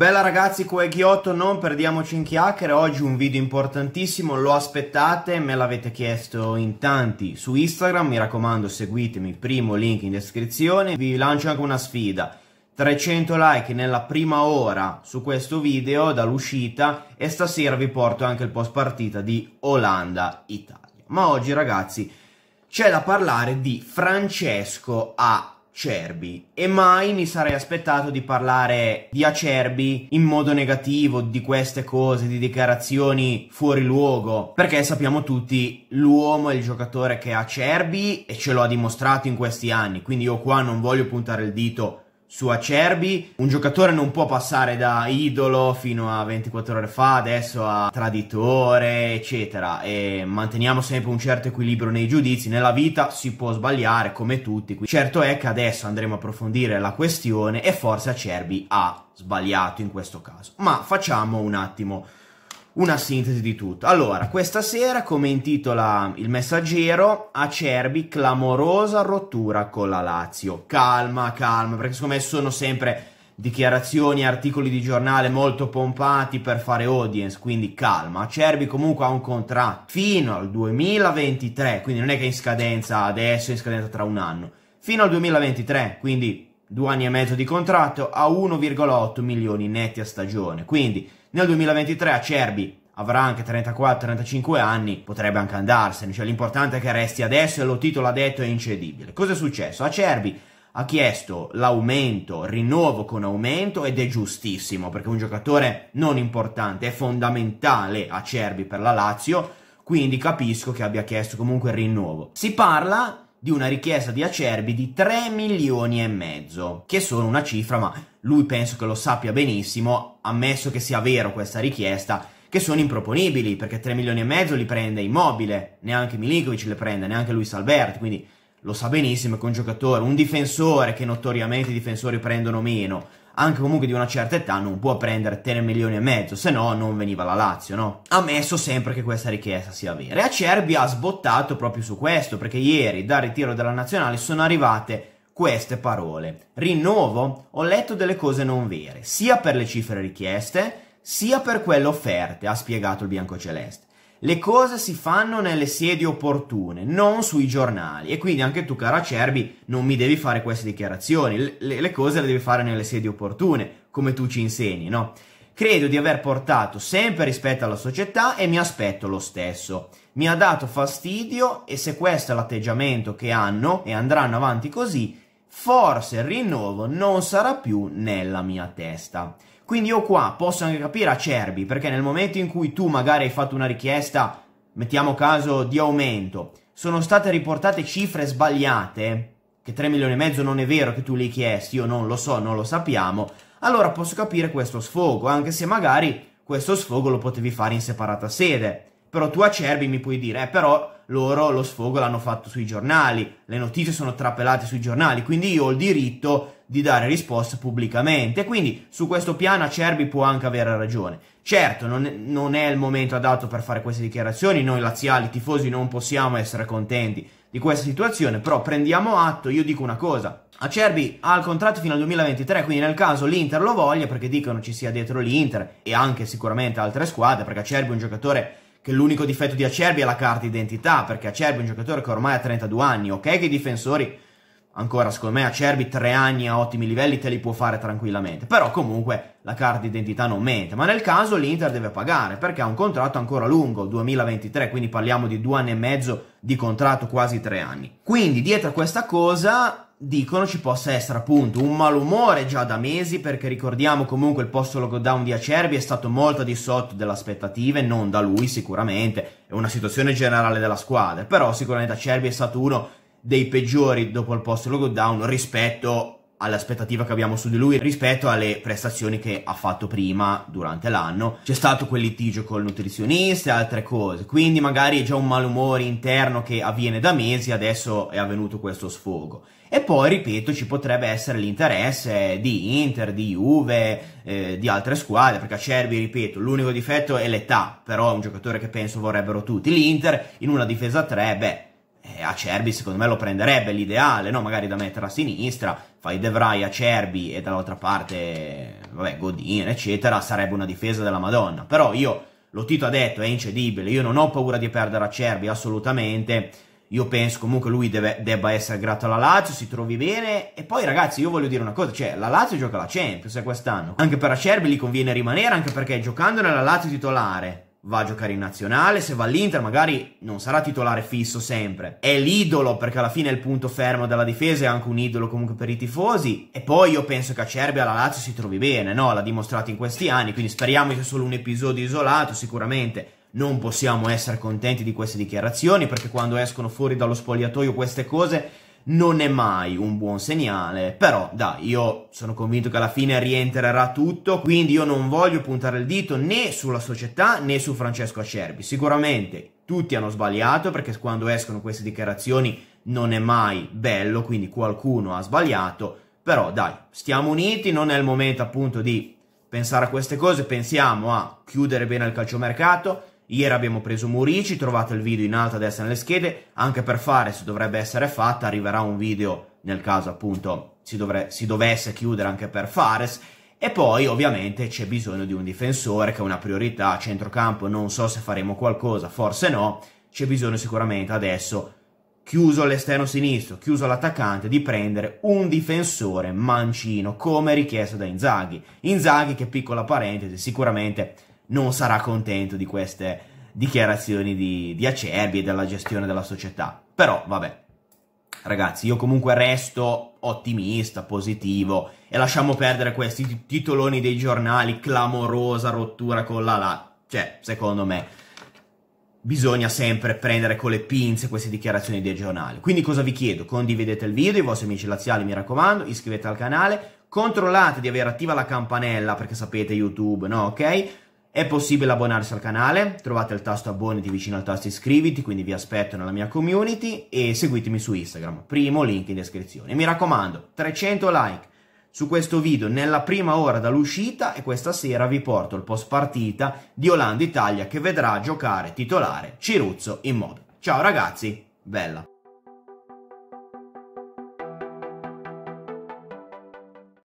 Bella ragazzi, qua è Ghiotto, non perdiamoci in chiacchiere, oggi un video importantissimo, lo aspettate, me l'avete chiesto in tanti su Instagram, mi raccomando seguitemi, primo link in descrizione, vi lancio anche una sfida, 300 like nella prima ora su questo video dall'uscita e stasera vi porto anche il post partita di Olanda-Italia. Ma oggi ragazzi c'è da parlare di Francesco A. Acerbi e mai mi sarei aspettato di parlare di Acerbi in modo negativo, di queste cose, di dichiarazioni fuori luogo, perché sappiamo tutti l'uomo è il giocatore che è Acerbi e ce lo ha dimostrato in questi anni, quindi io qua non voglio puntare il dito su Acerbi. Un giocatore non può passare da idolo fino a 24 ore fa, adesso a traditore, eccetera. E manteniamo sempre un certo equilibrio nei giudizi. Nella vita si può sbagliare come tutti. Certo è che adesso andremo a approfondire la questione e forse Acerbi ha sbagliato in questo caso. Ma facciamo un attimo una sintesi di tutto. Allora, questa sera, come intitola il messaggero, Acerbi, clamorosa rottura con la Lazio. Calma, calma, perché secondo me sono sempre dichiarazioni, articoli di giornale molto pompati per fare audience, quindi calma. Acerbi comunque ha un contratto fino al 2023, quindi non è che è in scadenza adesso, è in scadenza tra un anno. Fino al 2023, quindi due anni e mezzo di contratto a 1,8 milioni netti a stagione, quindi nel 2023 Acerbi avrà anche 34-35 anni, potrebbe anche andarsene, cioè l'importante è che resti adesso e lo titolo ha detto è incedibile. Cosa è successo? Acerbi ha chiesto l'aumento, rinnovo con aumento ed è giustissimo perché è un giocatore non importante, è fondamentale Acerbi per la Lazio, quindi capisco che abbia chiesto comunque il rinnovo. Si parla di una richiesta di Acerbi di 3 milioni e mezzo, che sono una cifra, ma lui penso che lo sappia benissimo, ammesso che sia vero questa richiesta, che sono improponibili, perché 3 milioni e mezzo li prende Immobile, neanche Milinkovic le prende, neanche Luis Alberti, quindi lo sa benissimo che un giocatore, un difensore, che notoriamente i difensori prendono meno, anche comunque di una certa età, non può prendere 3 milioni e mezzo, se no non veniva la Lazio, no? Ammesso sempre che questa richiesta sia vera. E Acerbi ha sbottato proprio su questo, perché ieri dal ritiro della nazionale sono arrivate queste parole. Rinnovo, ho letto delle cose non vere, sia per le cifre richieste, sia per quelle offerte, ha spiegato il biancoceleste le cose si fanno nelle sedi opportune, non sui giornali. E quindi anche tu, cara Cerbi, non mi devi fare queste dichiarazioni. Le, le, cose le devi fare nelle sedi opportune, come tu ci insegni, no? Credo di aver portato sempre rispetto alla società e mi aspetto lo stesso. Mi ha dato fastidio e se questo è l'atteggiamento che hanno e andranno avanti così, forse il rinnovo non sarà più nella mia testa. Quindi io qua posso anche capire Acerbi, perché nel momento in cui tu magari hai fatto una richiesta, mettiamo caso di aumento, sono state riportate cifre sbagliate, che 3 milioni e mezzo non è vero che tu li hai chiesti, io non lo so, non lo sappiamo, allora posso capire questo sfogo, anche se magari questo sfogo lo potevi fare in separata sede. Però tu Acerbi mi puoi dire, eh, però loro lo sfogo l'hanno fatto sui giornali, le notizie sono trapelate sui giornali, quindi io ho il diritto di dare risposte pubblicamente. Quindi su questo piano Acerbi può anche avere ragione. Certo, non, non è il momento adatto per fare queste dichiarazioni, noi laziali, tifosi, non possiamo essere contenti di questa situazione, però prendiamo atto, io dico una cosa, Acerbi ha il contratto fino al 2023, quindi nel caso l'Inter lo voglia, perché dicono ci sia dietro l'Inter e anche sicuramente altre squadre, perché Acerbi è un giocatore che l'unico difetto di Acerbi è la carta identità, perché Acerbi è un giocatore che ormai ha 32 anni, ok che i difensori ancora secondo me Acerbi tre anni a ottimi livelli te li può fare tranquillamente, però comunque la carta d'identità non mente, ma nel caso l'Inter deve pagare perché ha un contratto ancora lungo, 2023, quindi parliamo di due anni e mezzo di contratto, quasi tre anni. Quindi dietro a questa cosa dicono ci possa essere appunto un malumore già da mesi perché ricordiamo comunque il post lockdown di Acerbi è stato molto di sotto delle aspettative, non da lui sicuramente, è una situazione generale della squadra, però sicuramente Acerbi è stato uno dei peggiori dopo il post lockdown rispetto all'aspettativa che abbiamo su di lui rispetto alle prestazioni che ha fatto prima durante l'anno. C'è stato quel litigio col nutrizionista e altre cose, quindi magari è già un malumore interno che avviene da mesi, adesso è avvenuto questo sfogo. E poi, ripeto, ci potrebbe essere l'interesse di Inter, di Juve, eh, di altre squadre, perché Acerbi, ripeto, l'unico difetto è l'età, però è un giocatore che penso vorrebbero tutti. L'Inter in una difesa 3, beh, eh, Acerbi secondo me lo prenderebbe l'ideale, no? Magari da mettere a sinistra, fai De Vrij, Acerbi e dall'altra parte, vabbè, Godin, eccetera, sarebbe una difesa della Madonna. Però io, lo Tito ha detto, è incedibile, io non ho paura di perdere Acerbi, assolutamente. Io penso comunque lui deve, debba essere grato alla Lazio, si trovi bene. E poi ragazzi, io voglio dire una cosa, cioè la Lazio gioca la Champions eh, quest'anno. Anche per Acerbi gli conviene rimanere, anche perché giocando nella Lazio titolare va a giocare in nazionale, se va all'Inter magari non sarà titolare fisso sempre. È l'idolo perché alla fine è il punto fermo della difesa, è anche un idolo comunque per i tifosi e poi io penso che a Cerbia la Lazio si trovi bene, no? L'ha dimostrato in questi anni, quindi speriamo sia solo un episodio isolato, sicuramente non possiamo essere contenti di queste dichiarazioni perché quando escono fuori dallo spogliatoio queste cose non è mai un buon segnale, però dai, io sono convinto che alla fine rientrerà tutto, quindi io non voglio puntare il dito né sulla società né su Francesco Acerbi. Sicuramente tutti hanno sbagliato perché quando escono queste dichiarazioni non è mai bello, quindi qualcuno ha sbagliato, però dai, stiamo uniti, non è il momento appunto di pensare a queste cose, pensiamo a chiudere bene il calciomercato, Ieri abbiamo preso Murici, trovate il video in alto a destra nelle schede, anche per fare, se dovrebbe essere fatta, arriverà un video nel caso appunto si, dovre- si dovesse chiudere anche per Fares. E poi ovviamente c'è bisogno di un difensore che è una priorità, centrocampo non so se faremo qualcosa, forse no, c'è bisogno sicuramente adesso, chiuso l'esterno sinistro, chiuso l'attaccante, di prendere un difensore mancino come richiesto da Inzaghi. Inzaghi che piccola parentesi, sicuramente non sarà contento di queste dichiarazioni di, di Acerbi e della gestione della società. Però vabbè, ragazzi, io comunque resto ottimista, positivo e lasciamo perdere questi titoloni dei giornali, clamorosa rottura con la la. Cioè, secondo me, bisogna sempre prendere con le pinze queste dichiarazioni dei giornali. Quindi cosa vi chiedo? Condividete il video, i vostri amici laziali mi raccomando, iscrivetevi al canale, controllate di aver attiva la campanella perché sapete YouTube, no? Ok? È possibile abbonarsi al canale, trovate il tasto abbonati vicino al tasto iscriviti, quindi vi aspetto nella mia community e seguitemi su Instagram, primo link in descrizione. mi raccomando, 300 like su questo video nella prima ora dall'uscita e questa sera vi porto il post partita di Olanda-Italia che vedrà giocare titolare Ciruzzo in modo. Ciao ragazzi, bella!